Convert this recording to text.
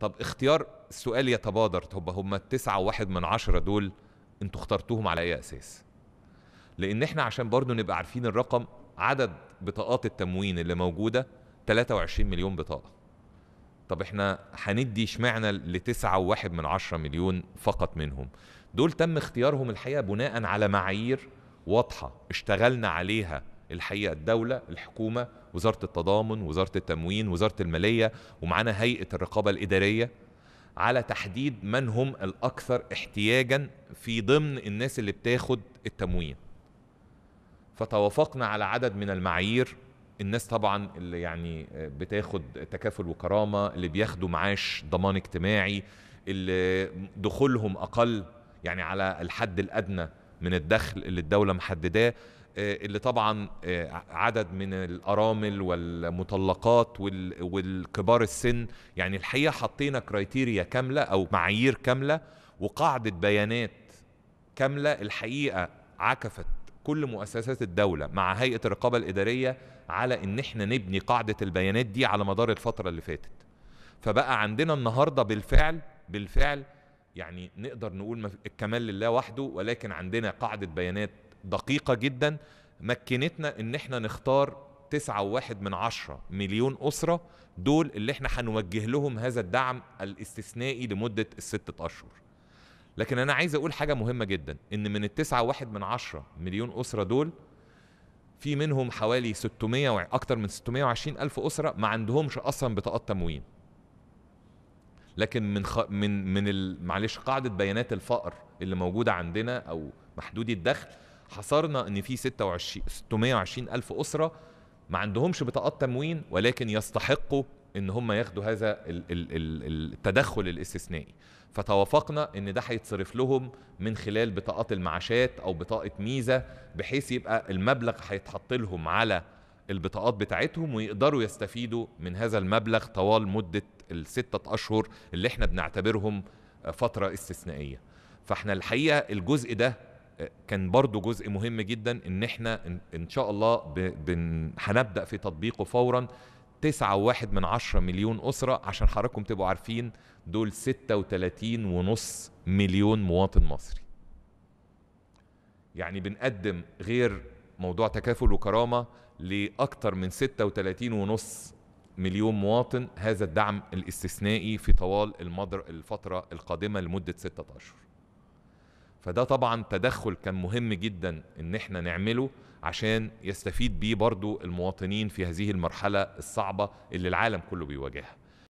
طب اختيار السؤال يتبادر طب هما التسعة وواحد من عشرة دول انتوا اخترتوهم على اي اساس لان احنا عشان برضو نبقى عارفين الرقم عدد بطاقات التموين اللي موجودة 23 مليون بطاقة طب احنا هندي اشمعنى لتسعة وواحد من عشرة مليون فقط منهم دول تم اختيارهم الحقيقة بناء على معايير واضحة اشتغلنا عليها الحقيقه الدوله الحكومه وزاره التضامن وزاره التموين وزاره الماليه ومعانا هيئه الرقابه الاداريه على تحديد من هم الاكثر احتياجا في ضمن الناس اللي بتاخد التموين فتوافقنا على عدد من المعايير الناس طبعا اللي يعني بتاخد تكافل وكرامه اللي بياخدوا معاش ضمان اجتماعي اللي دخولهم اقل يعني على الحد الادنى من الدخل اللي الدولة محدداه آه، اللي طبعا آه، عدد من الارامل والمطلقات والكبار السن يعني الحقيقه حطينا كرايتيريا كامله او معايير كامله وقاعده بيانات كامله الحقيقه عكفت كل مؤسسات الدوله مع هيئه الرقابه الاداريه على ان احنا نبني قاعده البيانات دي على مدار الفتره اللي فاتت فبقى عندنا النهارده بالفعل بالفعل يعني نقدر نقول الكمال لله وحده ولكن عندنا قاعدة بيانات دقيقة جدا مكنتنا ان احنا نختار تسعة وواحد من عشرة مليون أسرة دول اللي احنا هنوجه لهم هذا الدعم الاستثنائي لمدة الستة أشهر لكن أنا عايز أقول حاجة مهمة جدا إن من التسعة واحد من عشرة مليون أسرة دول في منهم حوالي 600 أكتر من 620 ألف أسرة ما عندهمش أصلا بطاقات تموين لكن من خ... من من معلش قاعده بيانات الفقر اللي موجوده عندنا او محدودي الدخل حصرنا ان في 26 620 الف اسره ما عندهمش بطاقات تموين ولكن يستحقوا ان هم ياخدوا هذا التدخل الاستثنائي فتوافقنا ان ده هيتصرف لهم من خلال بطاقات المعاشات او بطاقه ميزه بحيث يبقى المبلغ هيتحط لهم على البطاقات بتاعتهم ويقدروا يستفيدوا من هذا المبلغ طوال مده الستة أشهر اللي احنا بنعتبرهم فترة استثنائية فاحنا الحقيقة الجزء ده آه، كان برضو جزء مهم جدا ان احنا ان شاء الله هنبدا في تطبيقه فورا تسعة واحد من عشرة مليون أسرة عشان حضراتكم تبقوا عارفين دول ستة وتلاتين ونص مليون مواطن مصري يعني بنقدم غير موضوع تكافل وكرامة لأكثر من ستة وتلاتين ونص مليون مواطن هذا الدعم الاستثنائي في طوال المدر الفترة القادمة لمدة ستة أشهر فده طبعا تدخل كان مهم جدا ان احنا نعمله عشان يستفيد بيه برضو المواطنين في هذه المرحلة الصعبة اللي العالم كله بيواجهها